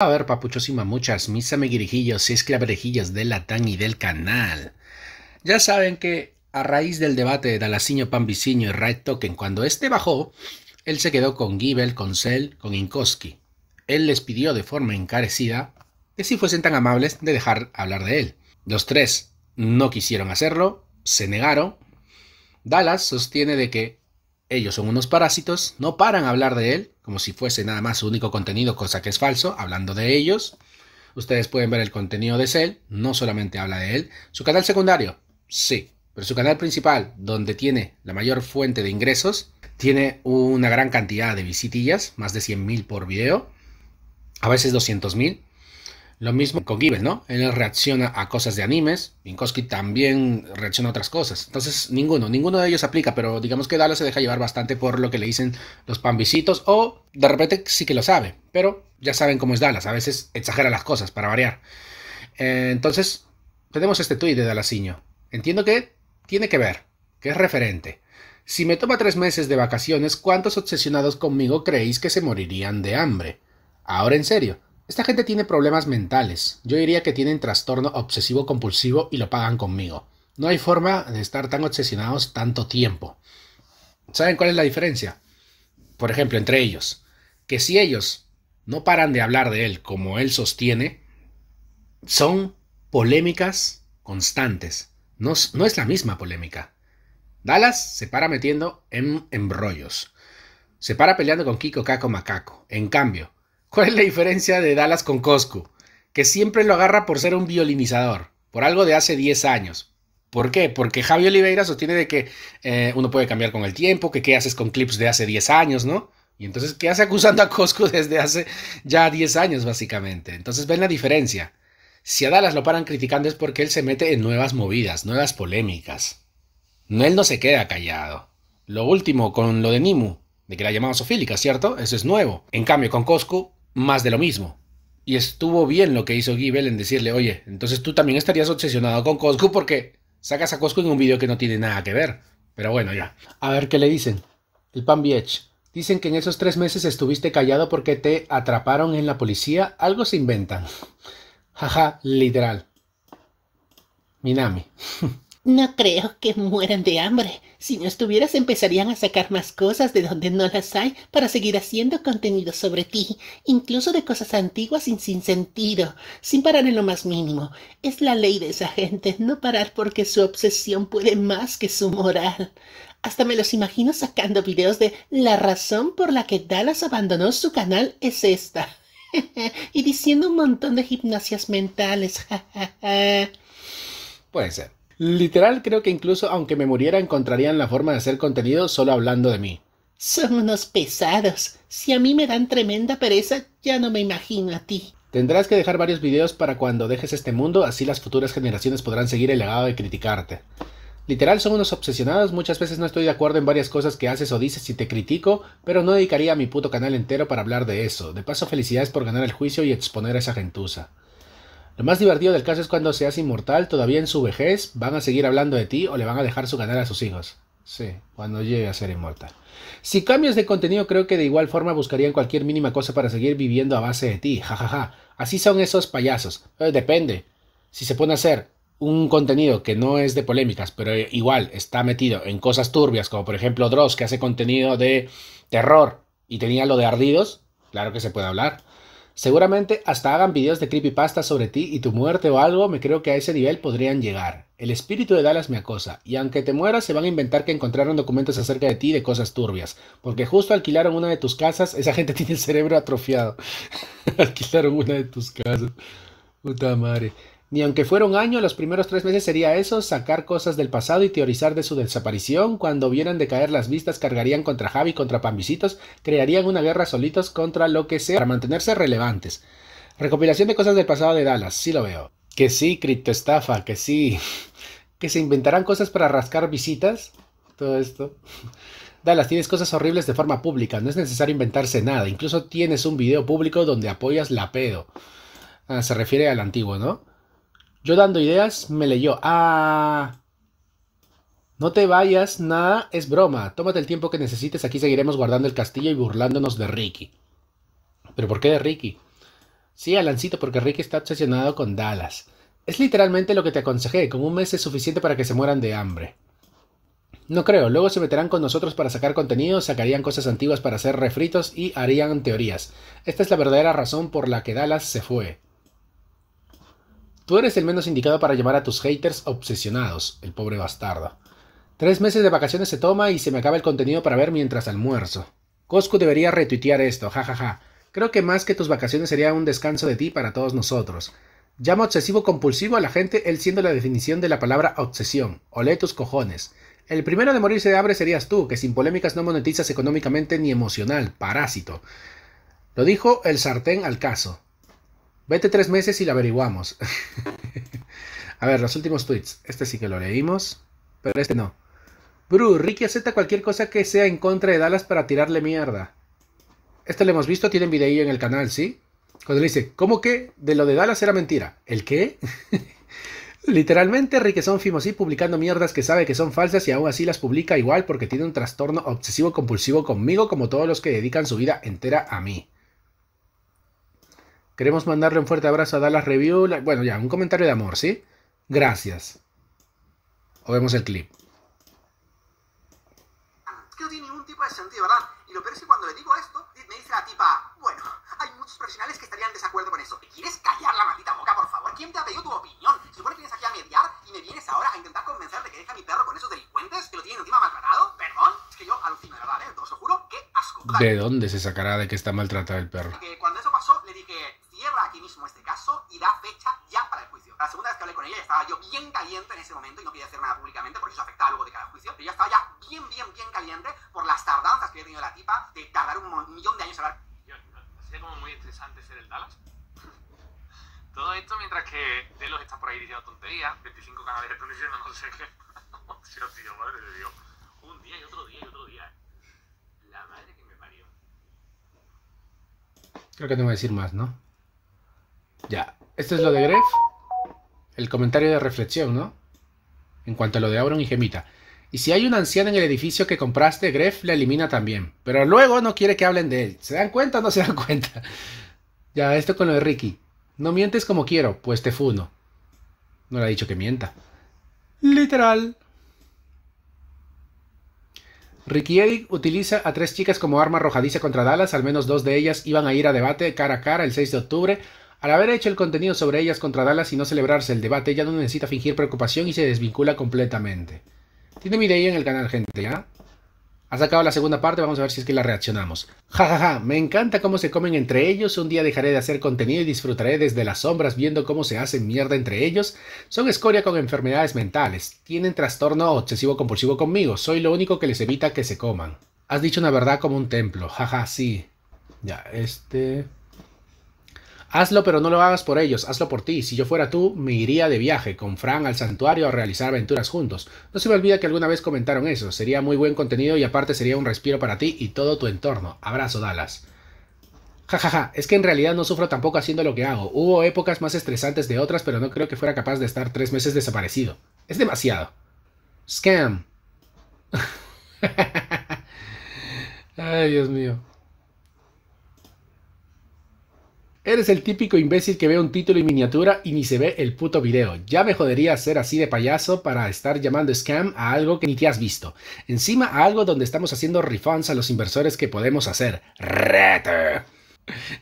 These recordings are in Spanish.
A ver, papuchos y mamuchas, mis amiguirijillos y esclaverejillos del Latán y del canal. Ya saben que a raíz del debate de Dalasiño, Pambiciño y Right Token, cuando este bajó, él se quedó con Gibel, con Cell, con Inkoski. Él les pidió de forma encarecida que si fuesen tan amables de dejar hablar de él. Los tres no quisieron hacerlo, se negaron. Dallas sostiene de que ellos son unos parásitos, no paran a hablar de él, como si fuese nada más su único contenido, cosa que es falso, hablando de ellos. Ustedes pueden ver el contenido de Cell, no solamente habla de él. Su canal secundario, sí, pero su canal principal, donde tiene la mayor fuente de ingresos, tiene una gran cantidad de visitillas, más de 100.000 por video, a veces 200.000. Lo mismo con Given, ¿no? Él reacciona a cosas de animes, Minkowski también reacciona a otras cosas. Entonces, ninguno, ninguno de ellos aplica, pero digamos que Dallas se deja llevar bastante por lo que le dicen los pambisitos, o de repente sí que lo sabe, pero ya saben cómo es Dallas, a veces exagera las cosas para variar. Eh, entonces, tenemos este tuit de Dalasiño. Entiendo que tiene que ver, que es referente. Si me toma tres meses de vacaciones, ¿cuántos obsesionados conmigo creéis que se morirían de hambre? Ahora en serio, esta gente tiene problemas mentales. Yo diría que tienen trastorno obsesivo compulsivo y lo pagan conmigo. No hay forma de estar tan obsesionados tanto tiempo. ¿Saben cuál es la diferencia? Por ejemplo, entre ellos, que si ellos no paran de hablar de él como él sostiene, son polémicas constantes. No, es la misma polémica. Dallas se para metiendo en embrollos. Se para peleando con Kiko Caco Macaco. En cambio, ¿Cuál es la diferencia de Dallas con cosco Que siempre lo agarra por ser un violinizador, por algo de hace 10 años. ¿Por qué? Porque Javi Oliveira sostiene de que eh, uno puede cambiar con el tiempo, que qué haces con clips de hace 10 años, ¿no? Y entonces, ¿qué hace acusando a Costco desde hace ya 10 años, básicamente? Entonces, ven la diferencia. Si a Dallas lo paran criticando es porque él se mete en nuevas movidas, nuevas polémicas. No, él no se queda callado. Lo último con lo de Nimu, de que la llamamos sofílica, ¿cierto? Eso es nuevo. En cambio, con cosco más de lo mismo. Y estuvo bien lo que hizo gibel en decirle, oye, entonces tú también estarías obsesionado con Coscu porque sacas a Cosco en un video que no tiene nada que ver. Pero bueno, ya. A ver qué le dicen. El pan Biech. Dicen que en esos tres meses estuviste callado porque te atraparon en la policía. Algo se inventan. Jaja, literal. Minami. No creo que mueran de hambre. Si no estuvieras empezarían a sacar más cosas de donde no las hay para seguir haciendo contenido sobre ti, incluso de cosas antiguas y sin sentido, sin parar en lo más mínimo. Es la ley de esa gente, no parar porque su obsesión puede más que su moral. Hasta me los imagino sacando videos de la razón por la que Dallas abandonó su canal es esta. y diciendo un montón de gimnasias mentales. Puede ser. Literal, creo que incluso aunque me muriera encontrarían la forma de hacer contenido solo hablando de mí. Son unos pesados. Si a mí me dan tremenda pereza, ya no me imagino a ti. Tendrás que dejar varios videos para cuando dejes este mundo, así las futuras generaciones podrán seguir el legado de criticarte. Literal son unos obsesionados, muchas veces no estoy de acuerdo en varias cosas que haces o dices y te critico, pero no dedicaría a mi puto canal entero para hablar de eso. De paso, felicidades por ganar el juicio y exponer a esa gentuza. Lo más divertido del caso es cuando seas inmortal, todavía en su vejez, van a seguir hablando de ti o le van a dejar su canal a sus hijos. Sí, cuando llegue a ser inmortal. Si cambias de contenido, creo que de igual forma buscarían cualquier mínima cosa para seguir viviendo a base de ti. Jajaja. Ja, ja. Así son esos payasos. Eh, depende. Si se pone a hacer un contenido que no es de polémicas, pero igual está metido en cosas turbias, como por ejemplo Dross, que hace contenido de terror y tenía lo de ardidos, claro que se puede hablar. Seguramente hasta hagan videos de creepypasta sobre ti y tu muerte o algo, me creo que a ese nivel podrían llegar. El espíritu de Dallas me acosa, y aunque te mueras se van a inventar que encontraron documentos acerca de ti de cosas turbias, porque justo alquilaron una de tus casas, esa gente tiene el cerebro atrofiado. alquilaron una de tus casas. Puta madre. Ni aunque fuera un año, los primeros tres meses sería eso, sacar cosas del pasado y teorizar de su desaparición. Cuando vieran de caer las vistas, cargarían contra Javi, contra Pambisitos, crearían una guerra solitos contra lo que sea para mantenerse relevantes. Recopilación de cosas del pasado de Dallas, sí lo veo. Que sí, criptoestafa, que sí. Que se inventarán cosas para rascar visitas. Todo esto. Dallas, tienes cosas horribles de forma pública, no es necesario inventarse nada. Incluso tienes un video público donde apoyas la pedo. Ah, se refiere al antiguo, ¿no? Yo dando ideas me leyó. Ah. No te vayas, nada, es broma. Tómate el tiempo que necesites, aquí seguiremos guardando el castillo y burlándonos de Ricky. ¿Pero por qué de Ricky? Sí, Alancito, porque Ricky está obsesionado con Dallas. Es literalmente lo que te aconsejé, con un mes es suficiente para que se mueran de hambre. No creo, luego se meterán con nosotros para sacar contenido, sacarían cosas antiguas para hacer refritos y harían teorías. Esta es la verdadera razón por la que Dallas se fue. Tú eres el menos indicado para llamar a tus haters obsesionados, el pobre bastardo. Tres meses de vacaciones se toma y se me acaba el contenido para ver mientras almuerzo. Cosco debería retuitear esto, jajaja. Ja, ja. Creo que más que tus vacaciones sería un descanso de ti para todos nosotros. Llama obsesivo compulsivo a la gente, él siendo la definición de la palabra obsesión. Olé tus cojones. El primero de morirse de hambre serías tú, que sin polémicas no monetizas económicamente ni emocional, parásito. Lo dijo el sartén al caso. Vete tres meses y la averiguamos. a ver, los últimos tweets. Este sí que lo leímos, pero este no. Bru, Ricky acepta cualquier cosa que sea en contra de Dallas para tirarle mierda. Este lo hemos visto, tienen video en el canal, ¿sí? Cuando le dice, ¿cómo que de lo de Dallas era mentira? ¿El qué? Literalmente Riquezón Fimosí publicando mierdas que sabe que son falsas y aún así las publica igual porque tiene un trastorno obsesivo compulsivo conmigo como todos los que dedican su vida entera a mí. Queremos mandarle un fuerte abrazo a Dallas Review. Bueno, ya, un comentario de amor, ¿sí? Gracias. O vemos el clip. Que no tiene ningún tipo de sentido, ¿verdad? Y lo peor es que cuando le digo esto, me dice la tipa, bueno, hay muchos profesionales que estarían en desacuerdo con eso. ¿Quieres callar la maldita boca, por favor? ¿Quién te ha pedido tu opinión? Se supone que vienes aquí a mediar y me vienes ahora a intentar convencer de que deja a mi perro con esos delincuentes que lo tienen encima maltratado. Perdón, es que yo alucino, verdad, ¿eh? Os lo juro, qué asco. ¿De dónde se sacará de que está maltratado el perro? tenido la tipa de tardar un millón de años a hablar. sería como muy estresante ser el Dallas. Todo esto mientras que Delos está por ahí diciendo tonterías, 25 canales están diciendo no sé qué. Dios, tío, madre de Dios. Un día y otro día y otro día. ¿eh? La madre que me parió. Creo que tengo que decir más, ¿no? Ya. Esto es lo de Gref. El comentario de reflexión, ¿no? En cuanto a lo de Auron y Gemita. Y si hay un anciano en el edificio que compraste, Gref le elimina también. Pero luego no quiere que hablen de él. ¿Se dan cuenta o no se dan cuenta? ya, esto con lo de Ricky. No mientes como quiero, pues te funo. No le ha dicho que mienta. Literal. Ricky Eric utiliza a tres chicas como arma arrojadiza contra Dallas. Al menos dos de ellas iban a ir a debate cara a cara el 6 de octubre. Al haber hecho el contenido sobre ellas contra Dallas y no celebrarse el debate, ya no necesita fingir preocupación y se desvincula completamente. Tiene idea en el canal, gente, ¿ya? Ha sacado la segunda parte, vamos a ver si es que la reaccionamos. Ja, ja, ja, me encanta cómo se comen entre ellos, un día dejaré de hacer contenido y disfrutaré desde las sombras viendo cómo se hacen mierda entre ellos. Son escoria con enfermedades mentales, tienen trastorno obsesivo compulsivo conmigo, soy lo único que les evita que se coman. Has dicho una verdad como un templo, Ja, ja, sí. Ya, este... Hazlo, pero no lo hagas por ellos, hazlo por ti. Si yo fuera tú, me iría de viaje con Fran al santuario a realizar aventuras juntos. No se me olvida que alguna vez comentaron eso. Sería muy buen contenido y aparte sería un respiro para ti y todo tu entorno. Abrazo, Dallas. Jajaja, ja, ja. es que en realidad no sufro tampoco haciendo lo que hago. Hubo épocas más estresantes de otras, pero no creo que fuera capaz de estar tres meses desaparecido. Es demasiado. Scam. Ay, Dios mío. Eres el típico imbécil que ve un título y miniatura y ni se ve el puto video. Ya me jodería ser así de payaso para estar llamando scam a algo que ni te has visto. Encima a algo donde estamos haciendo refunds a los inversores que podemos hacer.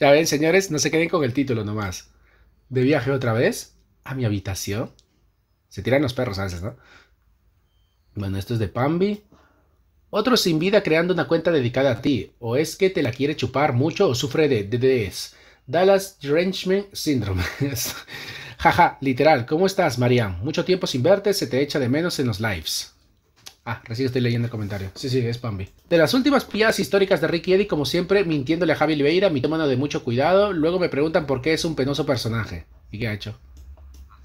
Ya ven, señores, no se queden con el título nomás. ¿De viaje otra vez? ¿A mi habitación? Se tiran los perros a veces, ¿no? Bueno, esto es de Pambi. Otro sin vida creando una cuenta dedicada a ti. O es que te la quiere chupar mucho o sufre de DDS. Dallas Drenchment Syndrome. Jaja, literal. ¿Cómo estás, Marian? Mucho tiempo sin verte, se te echa de menos en los lives. Ah, recién estoy leyendo el comentario. Sí, sí, es Pambi. De las últimas piadas históricas de Ricky Eddie, como siempre, mintiéndole a Javi Oliveira, mi tómano de mucho cuidado. Luego me preguntan por qué es un penoso personaje. ¿Y qué ha hecho?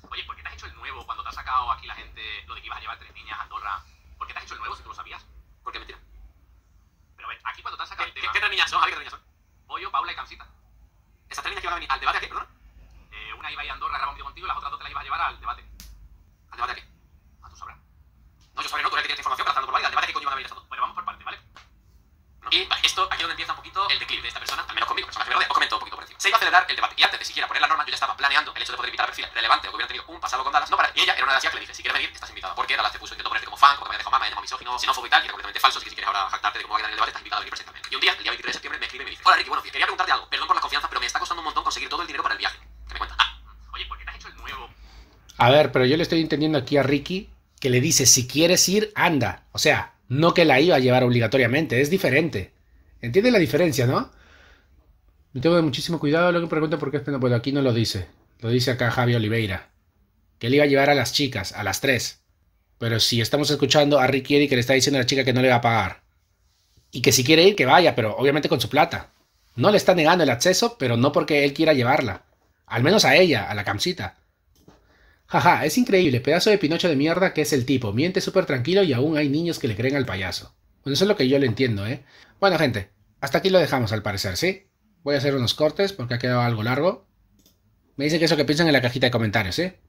Oye, ¿por qué te has hecho el nuevo cuando te has sacado aquí la gente lo de que ibas a llevar tres niñas a Andorra? ¿Por qué te has hecho el nuevo si tú lo sabías? ¿Por qué mentira? Pero a ver, aquí cuando te has sacado el tema... ¿Qué, niñas son? ¿Qué niñas son? Pollo, Paula y Cansita. Esas tres líneas que a venir al debate aquí, perdón. Eh, una iba a ir a Andorra, grabar un contigo, y las otras dos te las ibas a llevar al debate. ¿Al debate aquí, A tu sabrás. No, yo sabré, no, tú eres que tienes información, estar por la ¿Al debate que qué coño iban a venir esas dos? ¿no? Y esto, aquí es donde empieza un poquito el declive de esta persona, al menos conmigo, personaje verde, os comento un poquito por Se iba a celebrar el debate, y antes de siquiera poner la norma, yo ya estaba planeando el hecho de poder invitar a perfil relevante o que hubiera tenido un pasado con Dallas, no para. Y ella era una de las que le dice si quieres venir, estás invitada, porque Dallas te puso, intento ponerte como fan, como que me dejó mamá, ella misógino, no y tal, y era completamente falso, y si quieres ahora jactarte de cómo va a quedar el debate, estás invitada a venir perfectamente. Y un día, el día 23 de septiembre, me escribe y me dice, hola Ricky, bueno quería preguntarte algo, perdón por la confianza, pero me está costando un montón conseguir todo el dinero para el viaje. ¿Qué me cuenta Ah, oye, ¿por qué te has hecho el nuevo? A ver, pero yo le estoy entendiendo aquí a Ricky que le dice, si quieres ir, anda. O sea, no que la iba a llevar obligatoriamente, es diferente. Entiende la diferencia, no? Me tengo de muchísimo cuidado lo que pregunto porque es este no puedo. Aquí no lo dice. Lo dice acá Javi Oliveira. Que él iba a llevar a las chicas, a las tres. Pero si estamos escuchando a Ricky Eddy que le está diciendo a la chica que no le va a pagar. Y que si quiere ir, que vaya, pero obviamente con su plata. No le está negando el acceso, pero no porque él quiera llevarla. Al menos a ella, a la camsita. Jaja, es increíble, pedazo de Pinocho de mierda que es el tipo. Miente súper tranquilo y aún hay niños que le creen al payaso. Bueno, eso es lo que yo le entiendo, ¿eh? Bueno, gente, hasta aquí lo dejamos al parecer, ¿sí? Voy a hacer unos cortes porque ha quedado algo largo. Me dicen que eso que piensan en la cajita de comentarios, ¿eh?